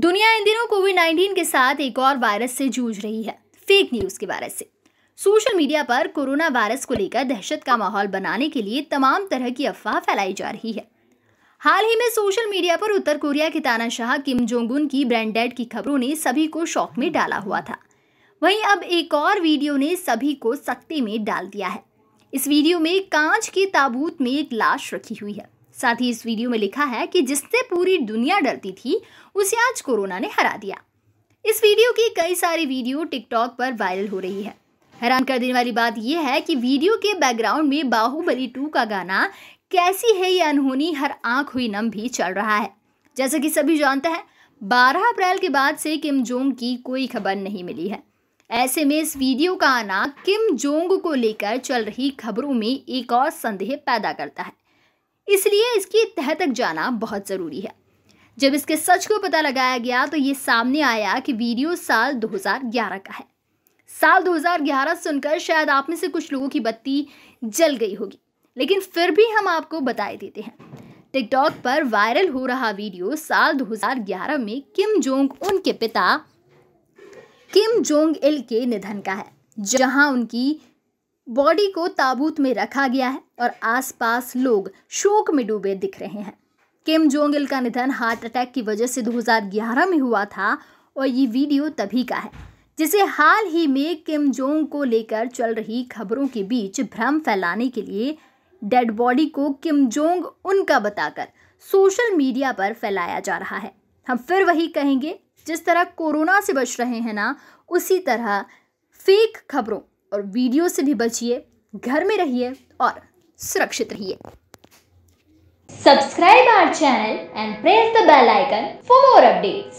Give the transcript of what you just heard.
दुनिया इन दिनों Covid nineteen के साथ एक और वायरस से जूझ रही है फेक न्यूज के वायरस से सोशल मीडिया पर कोरोना वायरस को लेकर दहशत का माहौल बनाने के लिए तमाम तरह की अफवाह फैलाई जा रही है हाल ही में सोशल मीडिया पर उत्तर कोरिया के तानाशाह किम जोंग उन की ब्रांडेड की खबरों ने सभी को शौक में डाला हुआ था वहीं अब एक और वीडियो ने सभी को सख्ती में डाल दिया है इस वीडियो में कांच के ताबूत में एक लाश रखी हुई है साथ ही इस वीडियो में लिखा है कि जिससे पूरी दुनिया डरती थी उसे आज कोरोना ने हरा दिया इस वीडियो की कई सारी वीडियो टिकटॉक पर वायरल हो रही है हैरान कर देने वाली बात यह है कि वीडियो के बैकग्राउंड में बाहुबली टू का गाना कैसी है ये अनहोनी हर आंख हुई नम भी चल रहा है जैसा कि सभी जानते हैं 12 अप्रैल के बाद से किम जोंग की कोई खबर नहीं मिली है ऐसे में इस वीडियो का आना किम जोंग को लेकर चल रही खबरों में एक और संदेह पैदा करता है इसलिए इसकी तह तक जाना बहुत ज़रूरी है जब इसके सच को पता लगाया गया तो ये सामने आया कि वीडियो साल 2011 का है साल 2011 सुनकर शायद आप में से कुछ लोगों की बत्ती जल गई होगी लेकिन फिर भी हम आपको बताए देते हैं टिकटॉक पर वायरल हो रहा वीडियो साल 2011 में किम जोंग उनके पिता किम जोंग इल के निधन का है जहां उनकी बॉडी को ताबूत में रखा गया है और आसपास लोग शोक में डूबे दिख रहे हैं किम जोंग इल का निधन हार्ट अटैक की वजह से 2011 में हुआ था और ये वीडियो तभी का है जिसे हाल ही में किम जोंग को लेकर चल रही खबरों के बीच भ्रम फैलाने के लिए डेड बॉडी को किम जोंग उनका बताकर सोशल मीडिया पर फैलाया जा रहा है हम फिर वही कहेंगे जिस तरह कोरोना से बच रहे हैं ना उसी तरह फेक खबरों और वीडियो से भी बचिए घर में रहिए और सुरक्षित रहिए subscribe our channel and press the bell icon for more updates